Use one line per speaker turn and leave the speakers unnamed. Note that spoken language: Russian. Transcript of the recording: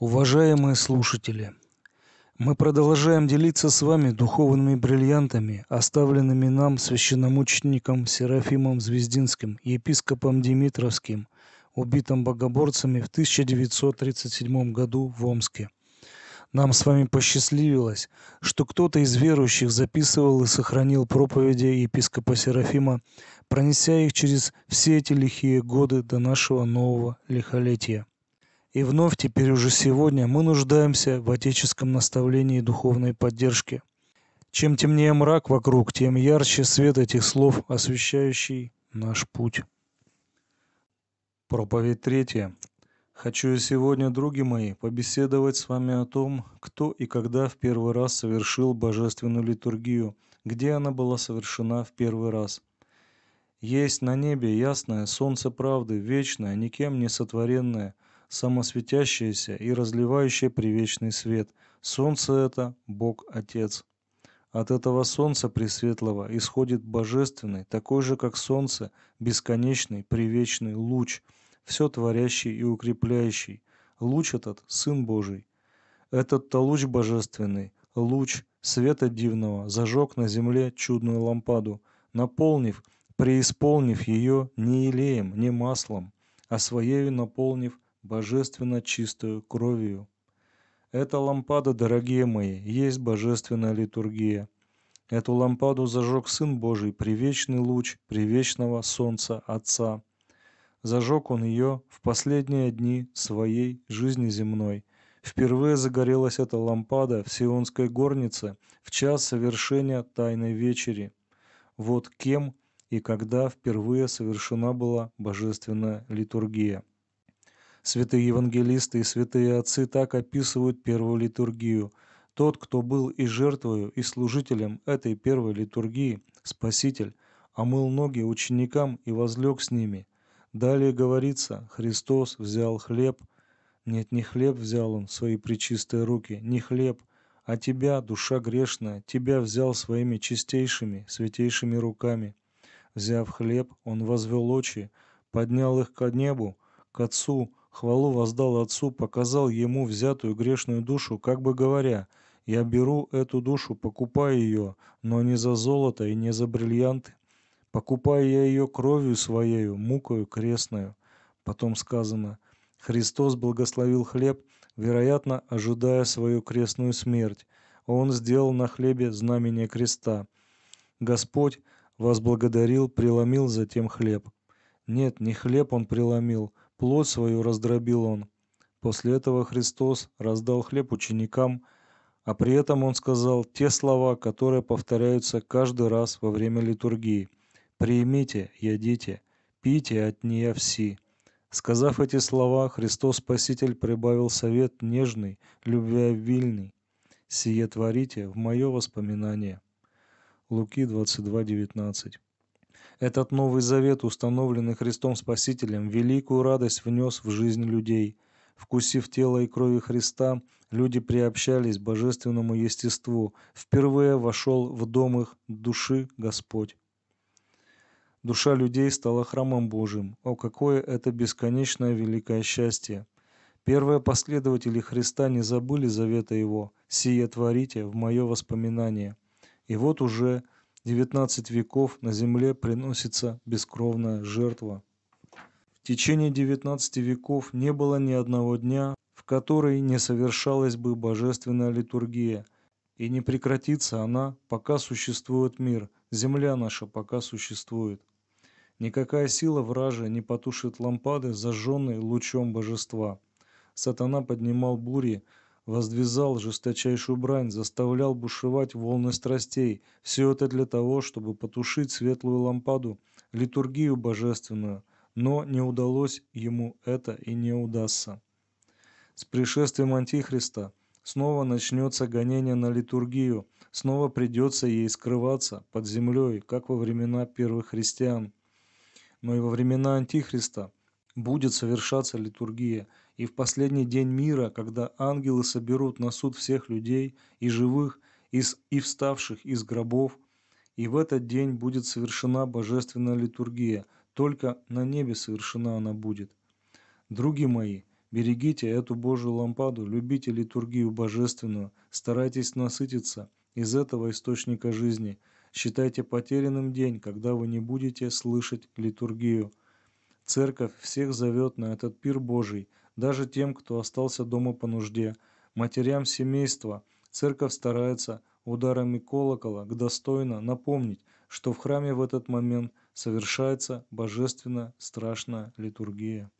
Уважаемые слушатели, мы продолжаем делиться с вами духовными бриллиантами, оставленными нам священномучеником Серафимом Звездинским, и епископом Димитровским, убитым богоборцами в 1937 году в Омске. Нам с вами посчастливилось, что кто-то из верующих записывал и сохранил проповеди епископа Серафима, пронеся их через все эти лихие годы до нашего нового лихолетия. И вновь теперь уже сегодня мы нуждаемся в отеческом наставлении и духовной поддержке. Чем темнее мрак вокруг, тем ярче свет этих слов, освещающий наш путь. Проповедь третья. Хочу и сегодня, други мои, побеседовать с вами о том, кто и когда в первый раз совершил божественную литургию, где она была совершена в первый раз. Есть на небе ясное солнце правды, вечное, никем не сотворенное – самосветящееся и разливающее привечный свет. Солнце это – Бог-Отец. От этого солнца пресветлого исходит божественный, такой же, как солнце, бесконечный, привечный луч, все творящий и укрепляющий. Луч этот – Сын Божий. Этот-то луч божественный, луч света дивного, зажег на земле чудную лампаду, наполнив, преисполнив ее не елеем, не маслом, а своею наполнив – божественно чистую кровью. Эта лампада, дорогие мои, есть божественная литургия. Эту лампаду зажег Сын Божий, привечный луч привечного солнца Отца. Зажег он ее в последние дни своей жизни земной. Впервые загорелась эта лампада в Сионской горнице в час совершения Тайной Вечери. Вот кем и когда впервые совершена была божественная литургия. Святые евангелисты и святые отцы так описывают первую литургию. Тот, кто был и жертвою, и служителем этой первой литургии, Спаситель, омыл ноги ученикам и возлег с ними. Далее говорится, Христос взял хлеб. Нет, не хлеб взял он в свои причистые руки, не хлеб, а тебя, душа грешная, тебя взял своими чистейшими, святейшими руками. Взяв хлеб, он возвел очи, поднял их к небу, к Отцу, хвалу воздал Отцу, показал Ему взятую грешную душу, как бы говоря, «Я беру эту душу, покупаю ее, но не за золото и не за бриллианты, покупаю я ее кровью своею, мукою крестную». Потом сказано, «Христос благословил хлеб, вероятно, ожидая свою крестную смерть. Он сделал на хлебе знамение креста. Господь возблагодарил, преломил затем хлеб». Нет, не хлеб он преломил, плоть свою раздробил он. После этого Христос раздал хлеб ученикам, а при этом он сказал те слова, которые повторяются каждый раз во время литургии. «Приимите, ядите, пейте от нее все». Сказав эти слова, Христос Спаситель прибавил совет нежный, любвеобильный. «Сие творите в мое воспоминание». Луки 22:19 этот Новый Завет, установленный Христом Спасителем, великую радость внес в жизнь людей. Вкусив тело и крови Христа, люди приобщались к божественному естеству. Впервые вошел в дом их души Господь. Душа людей стала храмом Божьим. О, какое это бесконечное великое счастье! Первые последователи Христа не забыли завета Его, «Сие творите в мое воспоминание». И вот уже – девятнадцать веков на земле приносится бескровная жертва. В течение девятнадцати веков не было ни одного дня, в который не совершалась бы божественная литургия, и не прекратится она, пока существует мир, земля наша пока существует. Никакая сила вражи не потушит лампады, зажженные лучом божества. Сатана поднимал бури, воздвизал жесточайшую брань, заставлял бушевать волны страстей. Все это для того, чтобы потушить светлую лампаду, литургию божественную. Но не удалось ему это и не удастся. С пришествием Антихриста снова начнется гонение на литургию, снова придется ей скрываться под землей, как во времена первых христиан. Но и во времена Антихриста будет совершаться литургия – и в последний день мира, когда ангелы соберут на суд всех людей и живых, и вставших из гробов, и в этот день будет совершена божественная литургия, только на небе совершена она будет. Други мои, берегите эту Божью лампаду, любите литургию божественную, старайтесь насытиться из этого источника жизни, считайте потерянным день, когда вы не будете слышать литургию – Церковь всех зовет на этот пир Божий, даже тем, кто остался дома по нужде. Матерям семейства церковь старается ударами колокола достойно напомнить, что в храме в этот момент совершается божественно страшная литургия.